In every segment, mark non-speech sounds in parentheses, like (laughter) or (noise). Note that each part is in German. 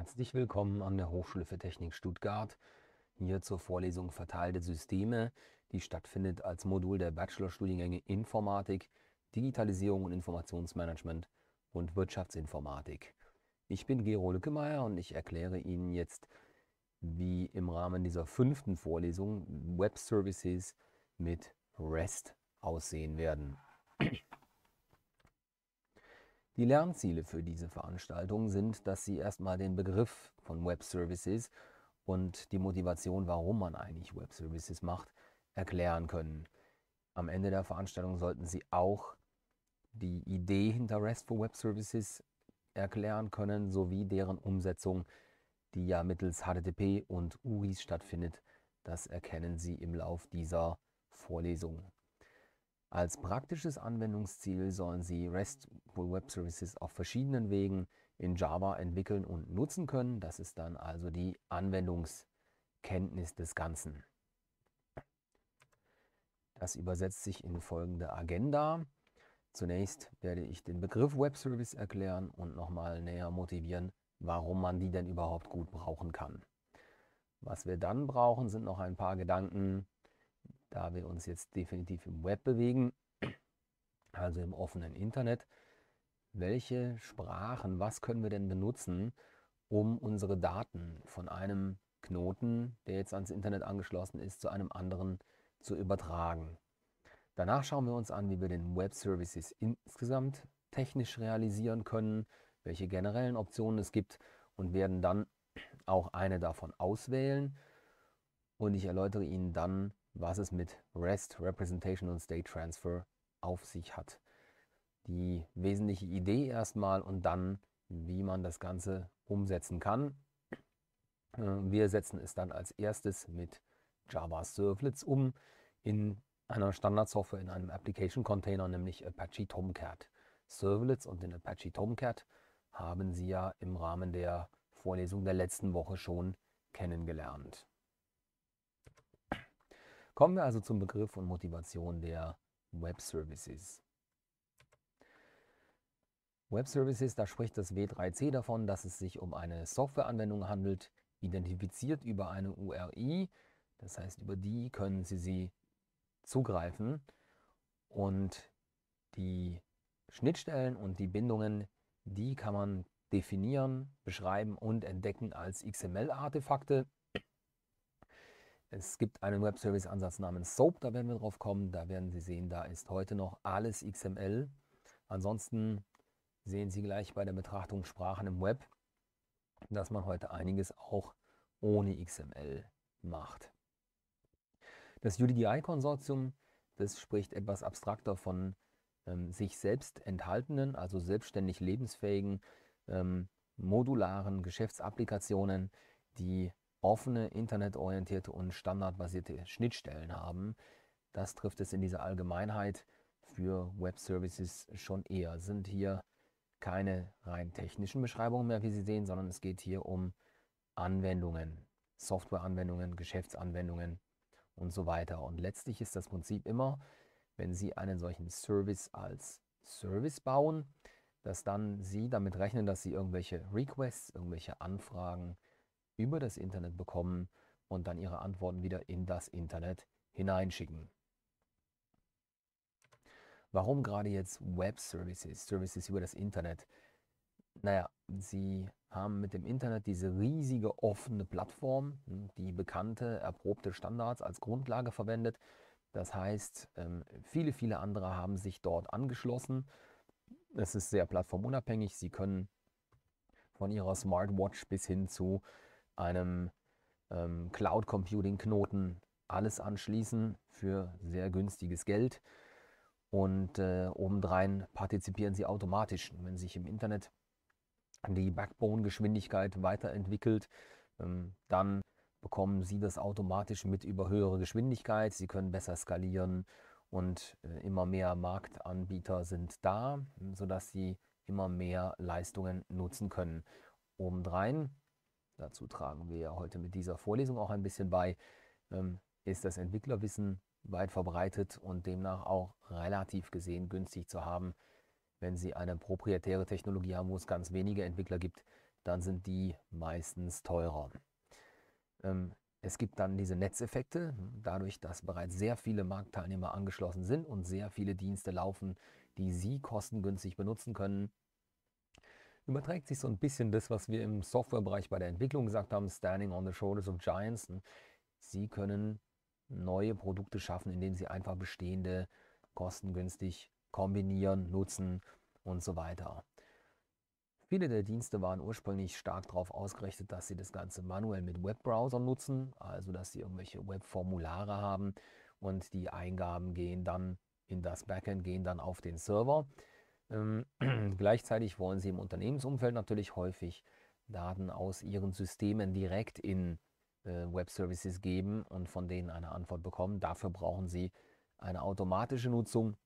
Herzlich willkommen an der Hochschule für Technik Stuttgart, hier zur Vorlesung Verteilte Systeme, die stattfindet als Modul der Bachelorstudiengänge Informatik, Digitalisierung und Informationsmanagement und Wirtschaftsinformatik. Ich bin Gero Lückemeier und ich erkläre Ihnen jetzt, wie im Rahmen dieser fünften Vorlesung Web Services mit REST aussehen werden. Die Lernziele für diese Veranstaltung sind, dass Sie erstmal den Begriff von Web Services und die Motivation, warum man eigentlich Web Services macht, erklären können. Am Ende der Veranstaltung sollten Sie auch die Idee hinter REST RESTful Web Services erklären können, sowie deren Umsetzung, die ja mittels HTTP und URIs stattfindet. Das erkennen Sie im Lauf dieser Vorlesung. Als praktisches Anwendungsziel sollen sie RESTful Web Services auf verschiedenen Wegen in Java entwickeln und nutzen können. Das ist dann also die Anwendungskenntnis des Ganzen. Das übersetzt sich in folgende Agenda. Zunächst werde ich den Begriff Web Service erklären und nochmal näher motivieren, warum man die denn überhaupt gut brauchen kann. Was wir dann brauchen, sind noch ein paar Gedanken da wir uns jetzt definitiv im Web bewegen, also im offenen Internet, welche Sprachen, was können wir denn benutzen, um unsere Daten von einem Knoten, der jetzt ans Internet angeschlossen ist, zu einem anderen zu übertragen. Danach schauen wir uns an, wie wir den Web Services insgesamt technisch realisieren können, welche generellen Optionen es gibt und werden dann auch eine davon auswählen. Und ich erläutere Ihnen dann, was es mit REST, Representation und State Transfer auf sich hat. Die wesentliche Idee erstmal und dann, wie man das Ganze umsetzen kann. Äh, wir setzen es dann als erstes mit Java Servlets um in einer Standardsoftware in einem Application Container, nämlich Apache Tomcat. Servlets und den Apache Tomcat haben Sie ja im Rahmen der Vorlesung der letzten Woche schon kennengelernt. Kommen wir also zum Begriff und Motivation der Web Services. Web Services, da spricht das W3C davon, dass es sich um eine Softwareanwendung handelt, identifiziert über eine URI. Das heißt, über die können Sie sie zugreifen und die Schnittstellen und die Bindungen, die kann man definieren, beschreiben und entdecken als XML-Artefakte. Es gibt einen Web-Service-Ansatz namens SOAP, da werden wir drauf kommen. Da werden Sie sehen, da ist heute noch alles XML. Ansonsten sehen Sie gleich bei der Betrachtung Sprachen im Web, dass man heute einiges auch ohne XML macht. Das UDDI-Konsortium, das spricht etwas abstrakter von ähm, sich selbst enthaltenen, also selbstständig lebensfähigen, ähm, modularen Geschäftsapplikationen, die offene, internetorientierte und standardbasierte Schnittstellen haben. Das trifft es in dieser Allgemeinheit für Web Services schon eher. Es Sind hier keine rein technischen Beschreibungen mehr, wie Sie sehen, sondern es geht hier um Anwendungen, Softwareanwendungen, Geschäftsanwendungen und so weiter. Und letztlich ist das Prinzip immer, wenn Sie einen solchen Service als Service bauen, dass dann Sie damit rechnen, dass Sie irgendwelche Requests, irgendwelche Anfragen über das Internet bekommen und dann ihre Antworten wieder in das Internet hineinschicken. Warum gerade jetzt Web Services, Services über das Internet? Naja, sie haben mit dem Internet diese riesige offene Plattform, hm, die bekannte, erprobte Standards als Grundlage verwendet. Das heißt, ähm, viele, viele andere haben sich dort angeschlossen. Es ist sehr plattformunabhängig. Sie können von ihrer Smartwatch bis hin zu einem ähm, Cloud Computing Knoten alles anschließen für sehr günstiges Geld. Und äh, obendrein partizipieren sie automatisch. Wenn sich im Internet die Backbone-Geschwindigkeit weiterentwickelt, ähm, dann bekommen sie das automatisch mit über höhere Geschwindigkeit. Sie können besser skalieren und äh, immer mehr Marktanbieter sind da, sodass sie immer mehr Leistungen nutzen können. Obendrein dazu tragen wir ja heute mit dieser Vorlesung auch ein bisschen bei, ähm, ist das Entwicklerwissen weit verbreitet und demnach auch relativ gesehen günstig zu haben. Wenn Sie eine proprietäre Technologie haben, wo es ganz wenige Entwickler gibt, dann sind die meistens teurer. Ähm, es gibt dann diese Netzeffekte, dadurch, dass bereits sehr viele Marktteilnehmer angeschlossen sind und sehr viele Dienste laufen, die Sie kostengünstig benutzen können, überträgt sich so ein bisschen das, was wir im Softwarebereich bei der Entwicklung gesagt haben, Standing on the Shoulders of Giants. Sie können neue Produkte schaffen, indem sie einfach bestehende kostengünstig kombinieren, nutzen und so weiter. Viele der Dienste waren ursprünglich stark darauf ausgerichtet, dass sie das Ganze manuell mit Webbrowsern nutzen, also dass sie irgendwelche Webformulare haben und die Eingaben gehen dann in das Backend, gehen dann auf den Server. Ähm, (clears throat) gleichzeitig wollen sie im Unternehmensumfeld natürlich häufig Daten aus ihren Systemen direkt in äh, Web Services geben und von denen eine Antwort bekommen. Dafür brauchen sie eine automatische Nutzung.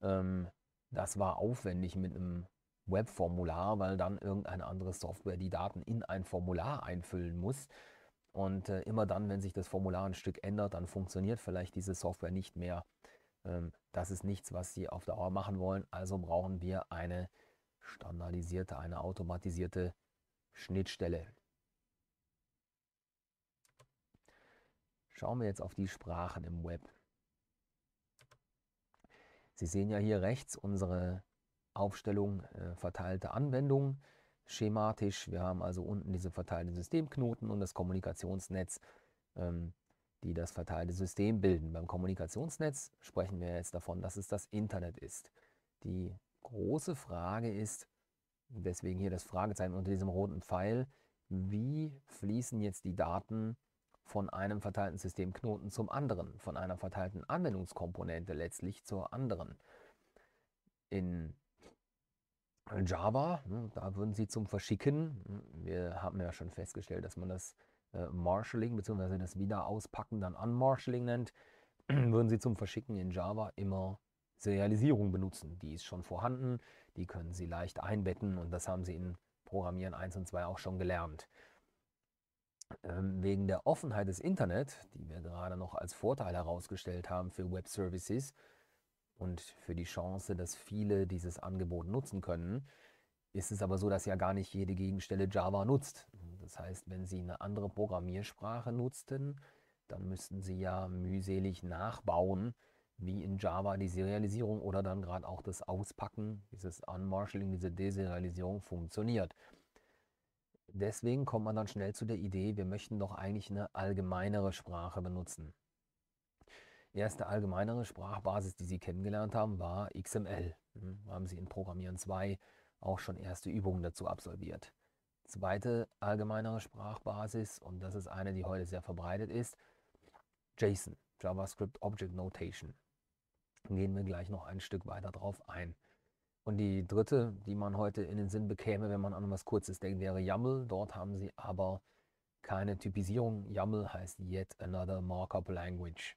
Ähm, das war aufwendig mit einem Webformular, weil dann irgendeine andere Software die Daten in ein Formular einfüllen muss. Und äh, immer dann, wenn sich das Formular ein Stück ändert, dann funktioniert vielleicht diese Software nicht mehr ähm, das ist nichts, was sie auf Dauer machen wollen. Also brauchen wir eine standardisierte, eine automatisierte Schnittstelle. Schauen wir jetzt auf die Sprachen im Web. Sie sehen ja hier rechts unsere Aufstellung äh, verteilte Anwendungen. Schematisch, wir haben also unten diese verteilten Systemknoten und das Kommunikationsnetz. Ähm, die das verteilte System bilden. Beim Kommunikationsnetz sprechen wir jetzt davon, dass es das Internet ist. Die große Frage ist, deswegen hier das Fragezeichen unter diesem roten Pfeil, wie fließen jetzt die Daten von einem verteilten Systemknoten zum anderen, von einer verteilten Anwendungskomponente letztlich zur anderen. In Java, hm, da würden Sie zum Verschicken, hm, wir haben ja schon festgestellt, dass man das äh, Marshalling bzw. das Wiederauspacken dann Unmarshalling nennt, (clears throat) würden Sie zum Verschicken in Java immer Serialisierung benutzen. Die ist schon vorhanden, die können Sie leicht einbetten und das haben Sie in Programmieren 1 und 2 auch schon gelernt. Ähm, wegen der Offenheit des Internet, die wir gerade noch als Vorteil herausgestellt haben für Web Services und für die Chance, dass viele dieses Angebot nutzen können, ist es aber so, dass ja gar nicht jede Gegenstelle Java nutzt. Das heißt, wenn Sie eine andere Programmiersprache nutzten, dann müssten Sie ja mühselig nachbauen, wie in Java die Serialisierung oder dann gerade auch das Auspacken, dieses Unmarshalling, diese Deserialisierung funktioniert. Deswegen kommt man dann schnell zu der Idee, wir möchten doch eigentlich eine allgemeinere Sprache benutzen. Erste allgemeinere Sprachbasis, die Sie kennengelernt haben, war XML. Hm, haben Sie in Programmieren 2 auch schon erste Übungen dazu absolviert. Zweite allgemeinere Sprachbasis, und das ist eine, die heute sehr verbreitet ist, JSON, JavaScript Object Notation. Gehen wir gleich noch ein Stück weiter drauf ein. Und die dritte, die man heute in den Sinn bekäme, wenn man an was Kurzes denkt, wäre YAML. Dort haben sie aber keine Typisierung. YAML heißt Yet Another Markup Language.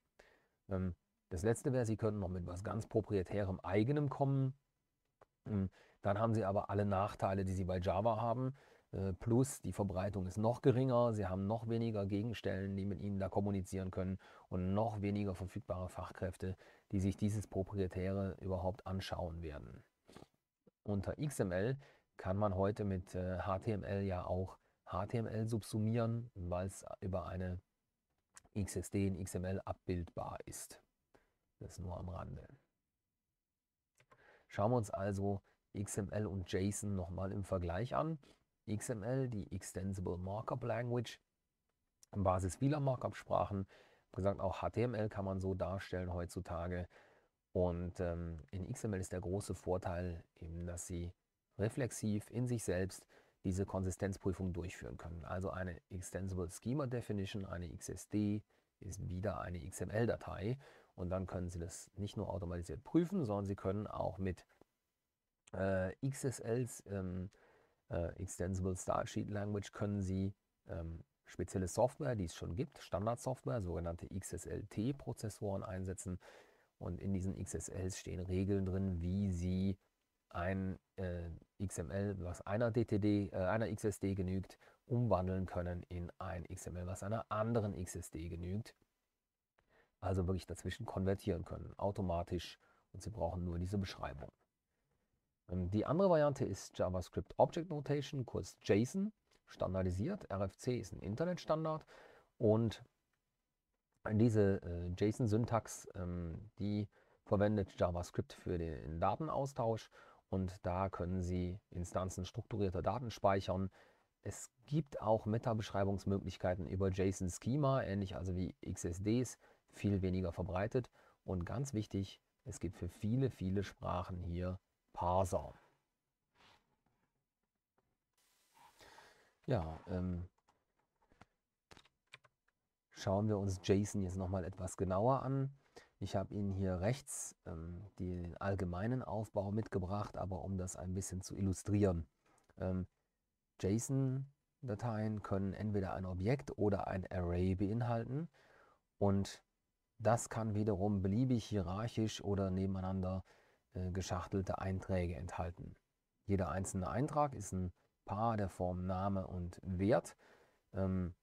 Ähm, das letzte wäre, sie könnten noch mit was ganz proprietärem eigenem kommen. Ähm, dann haben sie aber alle Nachteile, die sie bei Java haben. Äh, plus die Verbreitung ist noch geringer, sie haben noch weniger Gegenstellen, die mit ihnen da kommunizieren können und noch weniger verfügbare Fachkräfte, die sich dieses Proprietäre überhaupt anschauen werden. Unter XML kann man heute mit HTML äh, ja auch HTML subsumieren, weil es über eine XSD in XML abbildbar ist. Das nur am Rande. Schauen wir uns also XML und JSON nochmal im Vergleich an. XML, die Extensible Markup Language, Basis vieler Markup-Sprachen. Wie gesagt, auch HTML kann man so darstellen heutzutage. Und ähm, in XML ist der große Vorteil eben, dass Sie reflexiv in sich selbst diese Konsistenzprüfung durchführen können. Also eine Extensible Schema Definition, eine XSD ist wieder eine XML-Datei und dann können Sie das nicht nur automatisiert prüfen, sondern Sie können auch mit äh, XSLs ähm, äh, Extensible Stylesheet Language können Sie ähm, spezielle Software, die es schon gibt, Standardsoftware, sogenannte XSLT-Prozessoren einsetzen. Und in diesen XSLs stehen Regeln drin, wie Sie ein äh, XML, was einer DTD, äh, einer XSD genügt, umwandeln können in ein XML, was einer anderen XSD genügt. Also wirklich dazwischen konvertieren können, automatisch. Und Sie brauchen nur diese Beschreibung. Ähm, die andere Variante ist JavaScript Object Notation, kurz JSON, standardisiert. RFC ist ein Internetstandard und diese äh, JSON-Syntax, ähm, die verwendet JavaScript für den Datenaustausch und da können Sie Instanzen strukturierter Daten speichern. Es gibt auch Meta-Beschreibungsmöglichkeiten über JSON-Schema, ähnlich also wie XSDs, viel weniger verbreitet. Und ganz wichtig, es gibt für viele, viele Sprachen hier Parser. Ja, ähm, schauen wir uns JSON jetzt nochmal etwas genauer an. Ich habe Ihnen hier rechts ähm, den allgemeinen Aufbau mitgebracht, aber um das ein bisschen zu illustrieren. Ähm, JSON-Dateien können entweder ein Objekt oder ein Array beinhalten und das kann wiederum beliebig hierarchisch oder nebeneinander äh, geschachtelte Einträge enthalten. Jeder einzelne Eintrag ist ein Paar der Form Name und Wert, ähm,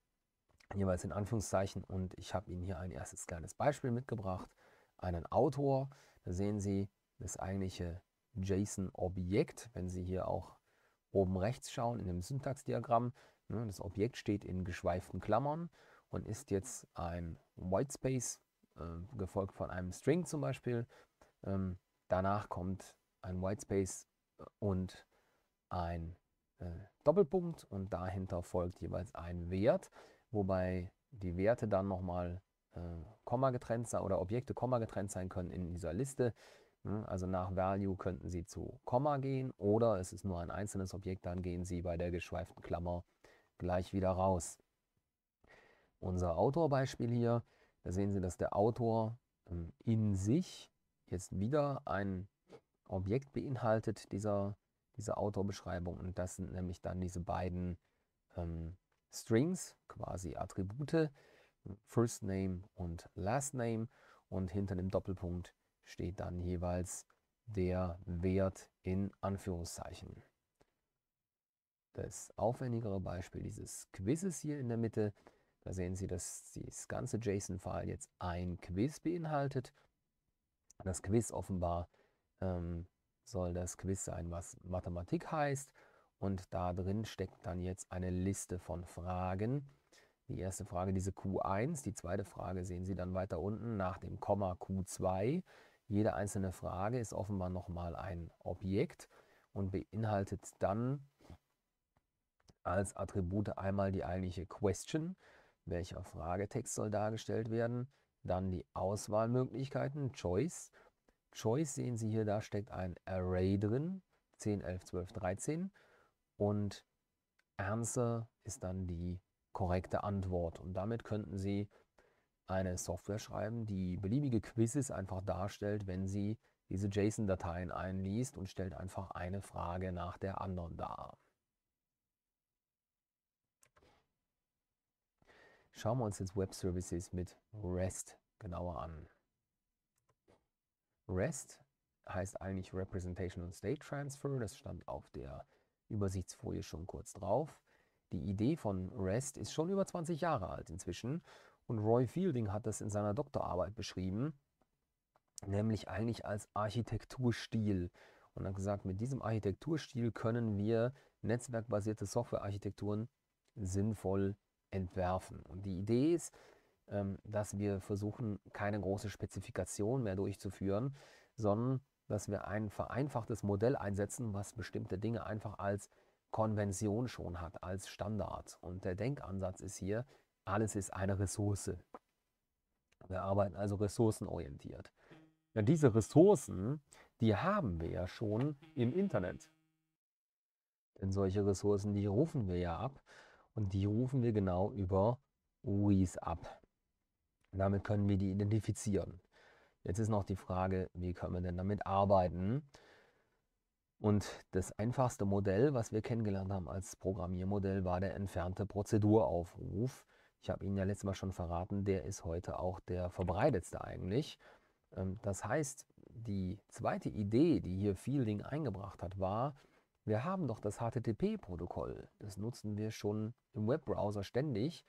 jeweils in Anführungszeichen. Und ich habe Ihnen hier ein erstes kleines Beispiel mitgebracht, einen Autor. Da sehen Sie das eigentliche JSON-Objekt, wenn Sie hier auch oben rechts schauen in dem Syntaxdiagramm. Ne, das Objekt steht in geschweiften Klammern und ist jetzt ein Whitespace, äh, gefolgt von einem String zum Beispiel. Ähm, Danach kommt ein Whitespace äh, und ein äh, Doppelpunkt und dahinter folgt jeweils ein Wert, wobei die Werte dann nochmal äh, Komma getrennt sein oder Objekte Komma getrennt sein können in dieser Liste. Hm, also nach Value könnten Sie zu Komma gehen oder es ist nur ein einzelnes Objekt, dann gehen Sie bei der geschweiften Klammer gleich wieder raus. Unser Autorbeispiel hier, da sehen Sie, dass der Autor ähm, in sich jetzt wieder ein Objekt beinhaltet, dieser, diese Autorbeschreibung. Und das sind nämlich dann diese beiden ähm, Strings, quasi Attribute, First Name und Last Name. Und hinter dem Doppelpunkt steht dann jeweils der Wert in Anführungszeichen. Das aufwendigere Beispiel dieses Quizzes hier in der Mitte, da sehen Sie, dass das ganze JSON-File jetzt ein Quiz beinhaltet das Quiz offenbar ähm, soll das Quiz sein, was Mathematik heißt. Und da drin steckt dann jetzt eine Liste von Fragen. Die erste Frage, diese Q1. Die zweite Frage sehen Sie dann weiter unten nach dem Komma Q2. Jede einzelne Frage ist offenbar nochmal ein Objekt und beinhaltet dann als Attribute einmal die eigentliche Question, welcher Fragetext soll dargestellt werden, dann die Auswahlmöglichkeiten, Choice. Choice sehen Sie hier, da steckt ein Array drin, 10, 11, 12, 13. Und Answer ist dann die korrekte Antwort. Und damit könnten Sie eine Software schreiben, die beliebige Quizzes einfach darstellt, wenn sie diese JSON-Dateien einliest und stellt einfach eine Frage nach der anderen dar. Schauen wir uns jetzt Web Services mit REST genauer an. REST heißt eigentlich Representation und State Transfer. Das stand auf der Übersichtsfolie schon kurz drauf. Die Idee von REST ist schon über 20 Jahre alt inzwischen und Roy Fielding hat das in seiner Doktorarbeit beschrieben, nämlich eigentlich als Architekturstil und hat gesagt, mit diesem Architekturstil können wir netzwerkbasierte Softwarearchitekturen sinnvoll entwerfen. Und die Idee ist, ähm, dass wir versuchen, keine große Spezifikation mehr durchzuführen, sondern dass wir ein vereinfachtes Modell einsetzen, was bestimmte Dinge einfach als Konvention schon hat, als Standard. Und der Denkansatz ist hier, alles ist eine Ressource. Wir arbeiten also ressourcenorientiert. Ja, diese Ressourcen, die haben wir ja schon im Internet. Denn solche Ressourcen, die rufen wir ja ab und die rufen wir genau über UIs ab. Damit können wir die identifizieren. Jetzt ist noch die Frage, wie können wir denn damit arbeiten? Und das einfachste Modell, was wir kennengelernt haben als Programmiermodell, war der entfernte Prozeduraufruf. Ich habe Ihnen ja letztes Mal schon verraten, der ist heute auch der verbreitetste eigentlich. Ähm, das heißt, die zweite Idee, die hier Fielding eingebracht hat, war, wir haben doch das HTTP-Protokoll. Das nutzen wir schon im Webbrowser ständig,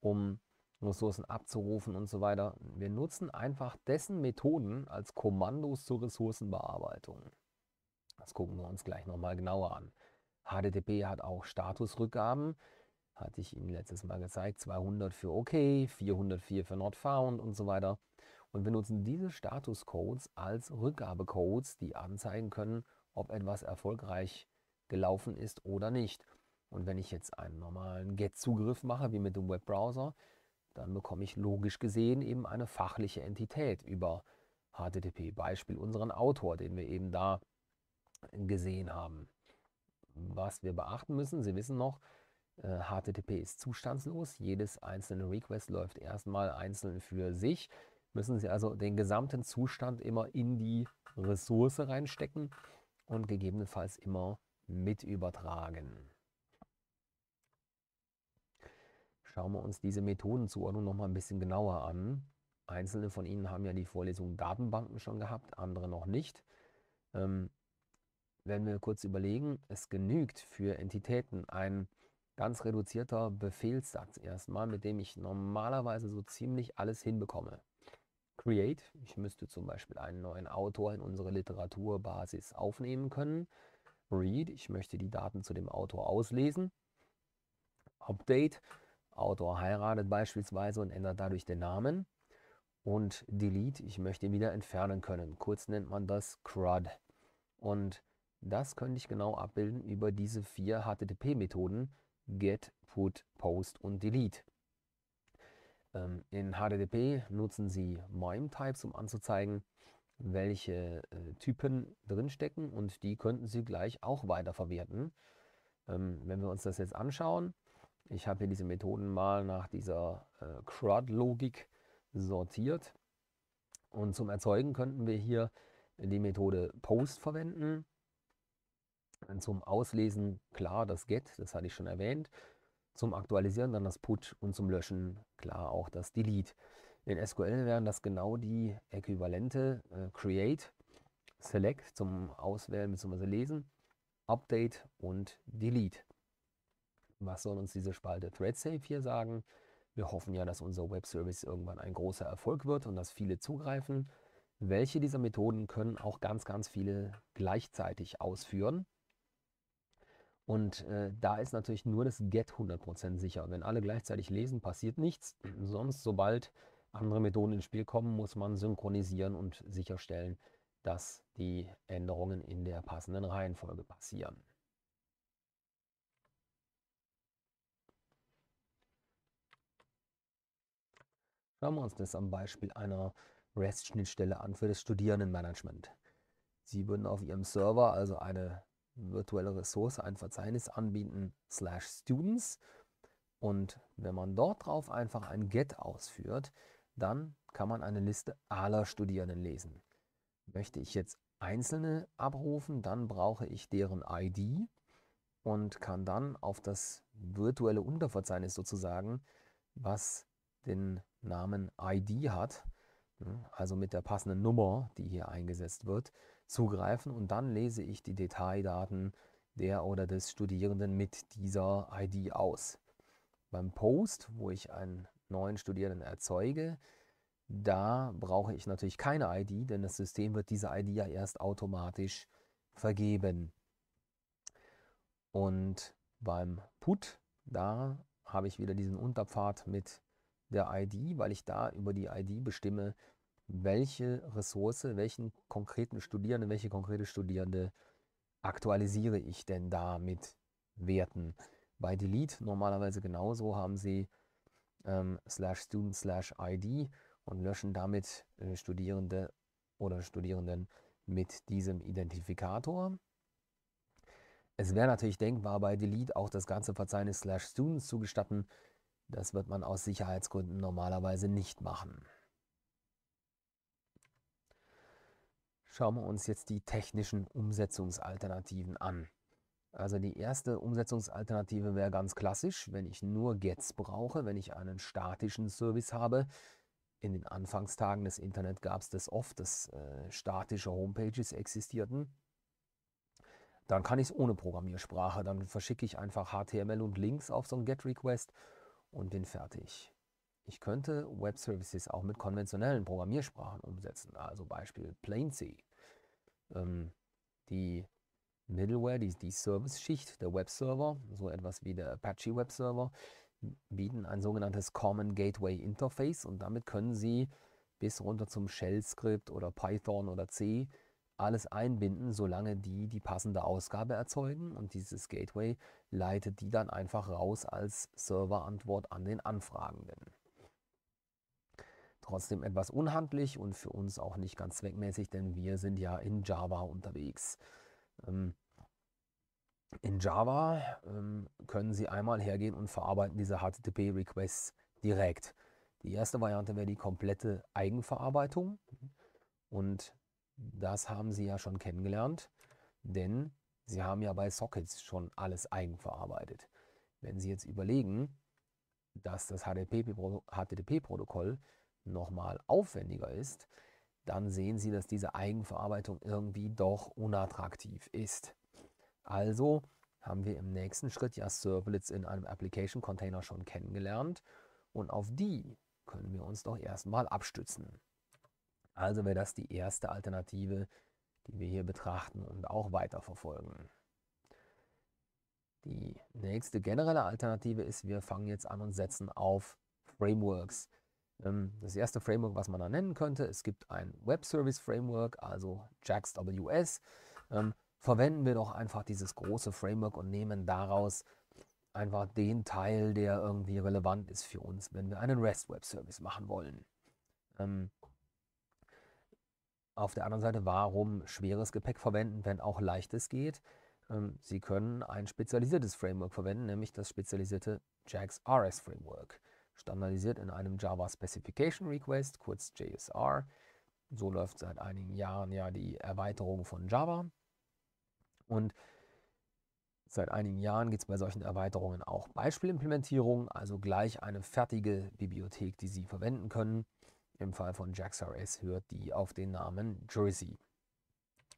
um Ressourcen abzurufen und so weiter. Wir nutzen einfach dessen Methoden als Kommandos zur Ressourcenbearbeitung. Das gucken wir uns gleich nochmal genauer an. HTTP hat auch Statusrückgaben, hatte ich Ihnen letztes Mal gezeigt, 200 für OK, 404 für Not Found und so weiter. Und wir nutzen diese Statuscodes als Rückgabecodes, die anzeigen können, ob etwas erfolgreich gelaufen ist oder nicht. Und wenn ich jetzt einen normalen Get-Zugriff mache, wie mit dem Webbrowser, dann bekomme ich logisch gesehen eben eine fachliche Entität über HTTP. Beispiel unseren Autor, den wir eben da gesehen haben. Was wir beachten müssen, Sie wissen noch, HTTP äh, ist zustandslos. Jedes einzelne Request läuft erstmal einzeln für sich. Müssen Sie also den gesamten Zustand immer in die Ressource reinstecken und gegebenenfalls immer mit übertragen. Schauen wir uns diese Methodenzuordnung noch mal ein bisschen genauer an. Einzelne von Ihnen haben ja die Vorlesung Datenbanken schon gehabt, andere noch nicht. Ähm, wenn wir kurz überlegen, es genügt für Entitäten ein ganz reduzierter Befehlssatz erstmal, mit dem ich normalerweise so ziemlich alles hinbekomme. Create, ich müsste zum Beispiel einen neuen Autor in unsere Literaturbasis aufnehmen können. Read, ich möchte die Daten zu dem Autor auslesen. Update, Autor heiratet beispielsweise und ändert dadurch den Namen. Und Delete, ich möchte ihn wieder entfernen können. Kurz nennt man das CRUD. Und das könnte ich genau abbilden über diese vier HTTP-Methoden Get, Put, Post und Delete. Ähm, in HTTP nutzen Sie MIME-Types, um anzuzeigen, welche äh, Typen drinstecken und die könnten Sie gleich auch weiterverwerten. Ähm, wenn wir uns das jetzt anschauen, ich habe hier diese Methoden mal nach dieser äh, CRUD-Logik sortiert. Und zum Erzeugen könnten wir hier die Methode POST verwenden. Und zum Auslesen klar das GET, das hatte ich schon erwähnt. Zum Aktualisieren dann das PUT und zum Löschen klar auch das DELETE. In SQL wären das genau die Äquivalente äh, Create, Select zum Auswählen bzw. Lesen, Update und Delete. Was soll uns diese Spalte ThreadSafe hier sagen? Wir hoffen ja, dass unser Webservice irgendwann ein großer Erfolg wird und dass viele zugreifen. Welche dieser Methoden können auch ganz, ganz viele gleichzeitig ausführen? Und äh, da ist natürlich nur das Get 100% sicher. Wenn alle gleichzeitig lesen, passiert nichts. Sonst, sobald andere Methoden ins Spiel kommen, muss man synchronisieren und sicherstellen, dass die Änderungen in der passenden Reihenfolge passieren. Schauen wir uns das am Beispiel einer REST-Schnittstelle an für das Studierendenmanagement. Sie würden auf Ihrem Server also eine virtuelle Ressource, ein Verzeichnis anbieten, slash students. Und wenn man dort drauf einfach ein get ausführt, dann kann man eine Liste aller Studierenden lesen. Möchte ich jetzt einzelne abrufen, dann brauche ich deren ID und kann dann auf das virtuelle Unterverzeichnis sozusagen, was den Namen ID hat, ne, also mit der passenden Nummer, die hier eingesetzt wird, zugreifen und dann lese ich die Detaildaten der oder des Studierenden mit dieser ID aus. Beim Post, wo ich ein neuen Studierenden erzeuge, da brauche ich natürlich keine ID, denn das System wird diese ID ja erst automatisch vergeben. Und beim Put, da habe ich wieder diesen Unterpfad mit der ID, weil ich da über die ID bestimme, welche Ressource, welchen konkreten Studierenden, welche konkrete Studierende aktualisiere ich denn da mit Werten. Bei Delete normalerweise genauso haben sie ähm, slash student slash ID und löschen damit äh, Studierende oder Studierenden mit diesem Identifikator. Es wäre natürlich denkbar, bei Delete auch das ganze Verzeichnis slash students zu gestatten. Das wird man aus Sicherheitsgründen normalerweise nicht machen. Schauen wir uns jetzt die technischen Umsetzungsalternativen an. Also die erste Umsetzungsalternative wäre ganz klassisch, wenn ich nur Gets brauche, wenn ich einen statischen Service habe. In den Anfangstagen des Internet gab es das oft, dass äh, statische Homepages existierten. Dann kann ich es ohne Programmiersprache. Dann verschicke ich einfach HTML und Links auf so einen GET-Request und bin fertig. Ich könnte Web Services auch mit konventionellen Programmiersprachen umsetzen, also Beispiel Plain C. Ähm, die Middleware, die, die Service-Schicht der Webserver, so etwas wie der Apache Webserver, bieten ein sogenanntes Common Gateway Interface und damit können Sie bis runter zum Shell-Skript oder Python oder C alles einbinden, solange die die passende Ausgabe erzeugen und dieses Gateway leitet die dann einfach raus als Serverantwort an den Anfragenden. Trotzdem etwas unhandlich und für uns auch nicht ganz zweckmäßig, denn wir sind ja in Java unterwegs. Ähm, in Java ähm, können Sie einmal hergehen und verarbeiten diese HTTP-Requests direkt. Die erste Variante wäre die komplette Eigenverarbeitung. Und das haben Sie ja schon kennengelernt, denn Sie haben ja bei Sockets schon alles eigenverarbeitet. Wenn Sie jetzt überlegen, dass das HTTP-Protokoll nochmal aufwendiger ist, dann sehen Sie, dass diese Eigenverarbeitung irgendwie doch unattraktiv ist. Also haben wir im nächsten Schritt ja Servlets in einem Application Container schon kennengelernt und auf die können wir uns doch erstmal abstützen. Also wäre das die erste Alternative, die wir hier betrachten und auch weiterverfolgen. Die nächste generelle Alternative ist, wir fangen jetzt an und setzen auf Frameworks. Ähm, das erste Framework, was man da nennen könnte, es gibt ein Web Service Framework, also JaxWS. Ähm, verwenden wir doch einfach dieses große Framework und nehmen daraus einfach den Teil, der irgendwie relevant ist für uns, wenn wir einen REST Web Service machen wollen. Ähm, auf der anderen Seite, warum schweres Gepäck verwenden, wenn auch leichtes geht? Sie können ein spezialisiertes Framework verwenden, nämlich das spezialisierte JAX RS Framework standardisiert in einem Java Specification Request, kurz JSR. So läuft seit einigen Jahren ja die Erweiterung von Java. Und seit einigen Jahren gibt es bei solchen Erweiterungen auch Beispielimplementierungen, also gleich eine fertige Bibliothek, die Sie verwenden können. Im Fall von JaxRS hört die auf den Namen Jersey.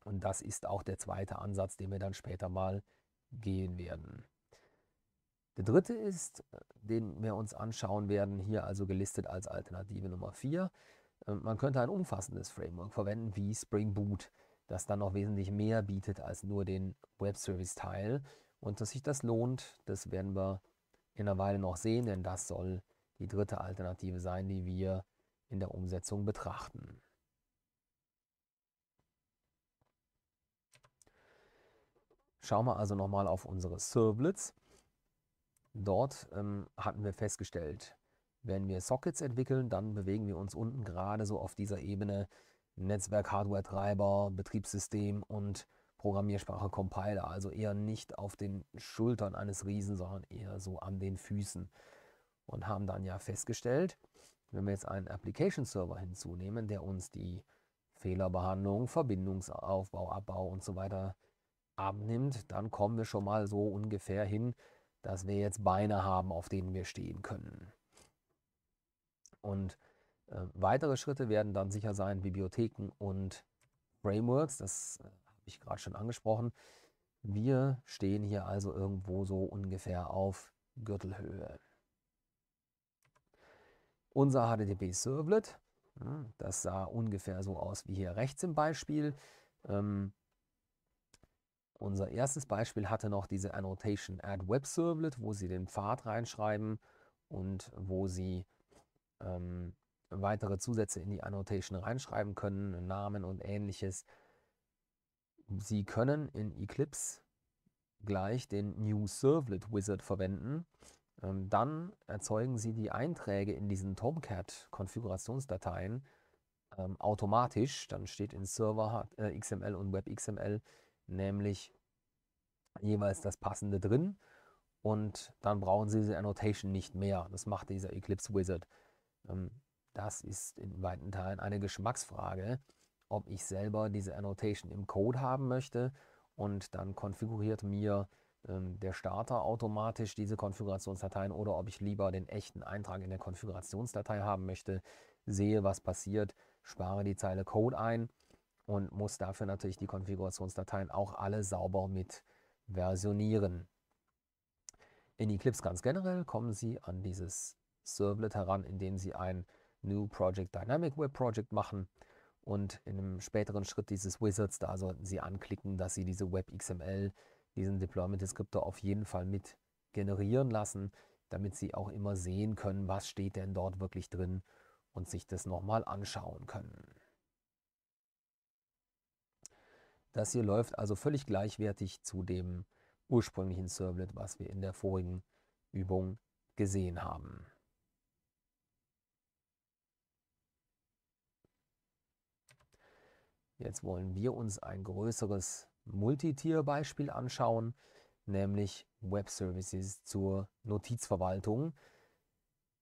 Und das ist auch der zweite Ansatz, den wir dann später mal gehen werden. Der dritte ist, äh, den wir uns anschauen werden, hier also gelistet als Alternative Nummer 4. Ähm, man könnte ein umfassendes Framework verwenden wie Spring Boot, das dann noch wesentlich mehr bietet als nur den Web Service Teil. Und dass sich das lohnt, das werden wir in einer Weile noch sehen, denn das soll die dritte Alternative sein, die wir in der Umsetzung betrachten. Schauen wir also nochmal auf unsere Servlets. Dort ähm, hatten wir festgestellt, wenn wir Sockets entwickeln, dann bewegen wir uns unten gerade so auf dieser Ebene Netzwerk-Hardware-Treiber, Betriebssystem und Programmiersprache Compiler. Also eher nicht auf den Schultern eines Riesen, sondern eher so an den Füßen. Und haben dann ja festgestellt, wenn wir jetzt einen Application Server hinzunehmen, der uns die Fehlerbehandlung, Verbindungsaufbau, Abbau und so weiter abnimmt, dann kommen wir schon mal so ungefähr hin dass wir jetzt Beine haben, auf denen wir stehen können. Und äh, weitere Schritte werden dann sicher sein Bibliotheken und Frameworks. Das äh, habe ich gerade schon angesprochen. Wir stehen hier also irgendwo so ungefähr auf Gürtelhöhe. Unser HTTP-Servlet, hm, das sah ungefähr so aus wie hier rechts im Beispiel. Ähm, unser erstes Beispiel hatte noch diese Annotation Add Web Servlet, wo Sie den Pfad reinschreiben und wo Sie ähm, weitere Zusätze in die Annotation reinschreiben können, Namen und ähnliches. Sie können in Eclipse gleich den New Servlet Wizard verwenden. Ähm, dann erzeugen Sie die Einträge in diesen Tomcat-Konfigurationsdateien ähm, automatisch. Dann steht in Server äh, XML und WebXML XML nämlich jeweils das passende drin und dann brauchen Sie diese Annotation nicht mehr. Das macht dieser Eclipse Wizard. Ähm, das ist in weiten Teilen eine Geschmacksfrage, ob ich selber diese Annotation im Code haben möchte und dann konfiguriert mir ähm, der Starter automatisch diese Konfigurationsdateien oder ob ich lieber den echten Eintrag in der Konfigurationsdatei haben möchte, sehe, was passiert, spare die Zeile Code ein und muss dafür natürlich die Konfigurationsdateien auch alle sauber mit versionieren. In Eclipse ganz generell kommen Sie an dieses Servlet heran, indem Sie ein New Project Dynamic Web Project machen und in einem späteren Schritt dieses Wizards, da sollten Sie anklicken, dass Sie diese Web XML, diesen Deployment Descriptor auf jeden Fall mit generieren lassen, damit Sie auch immer sehen können, was steht denn dort wirklich drin und sich das nochmal anschauen können. Das hier läuft also völlig gleichwertig zu dem ursprünglichen Servlet, was wir in der vorigen Übung gesehen haben. Jetzt wollen wir uns ein größeres Multitier-Beispiel anschauen, nämlich Web Services zur Notizverwaltung.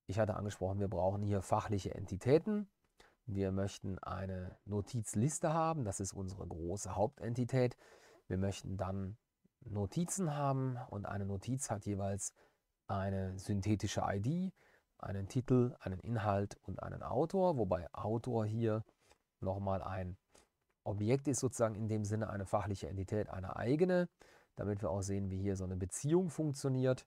Ich hatte angesprochen, wir brauchen hier fachliche Entitäten. Wir möchten eine Notizliste haben, das ist unsere große Hauptentität. Wir möchten dann Notizen haben und eine Notiz hat jeweils eine synthetische ID, einen Titel, einen Inhalt und einen Autor, wobei Autor hier nochmal ein Objekt ist, sozusagen in dem Sinne eine fachliche Entität, eine eigene, damit wir auch sehen, wie hier so eine Beziehung funktioniert.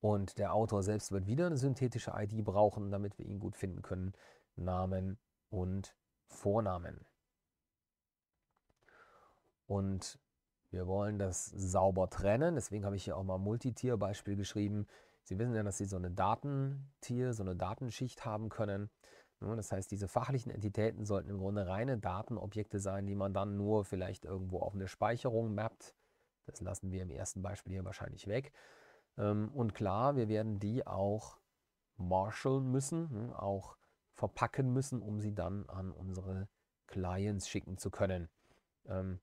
Und der Autor selbst wird wieder eine synthetische ID brauchen, damit wir ihn gut finden können. Namen und Vornamen. Und wir wollen das sauber trennen. Deswegen habe ich hier auch mal Multitier-Beispiel geschrieben. Sie wissen ja, dass Sie so eine Datentier, so eine Datenschicht haben können. Das heißt, diese fachlichen Entitäten sollten im Grunde reine Datenobjekte sein, die man dann nur vielleicht irgendwo auf eine Speicherung mappt. Das lassen wir im ersten Beispiel hier wahrscheinlich weg. Ähm, und klar, wir werden die auch marshallen müssen, hm, auch verpacken müssen, um sie dann an unsere Clients schicken zu können. Ähm,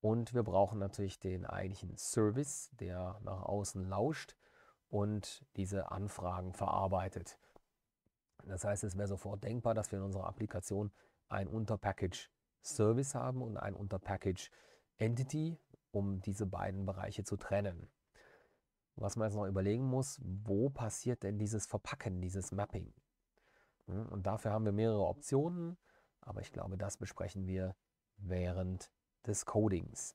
und wir brauchen natürlich den eigentlichen Service, der nach außen lauscht und diese Anfragen verarbeitet. Das heißt, es wäre sofort denkbar, dass wir in unserer Applikation ein Unterpackage Service haben und ein Unterpackage Entity, um diese beiden Bereiche zu trennen. Was man jetzt noch überlegen muss, wo passiert denn dieses Verpacken, dieses Mapping? Ne? Und dafür haben wir mehrere Optionen, aber ich glaube, das besprechen wir während des Codings.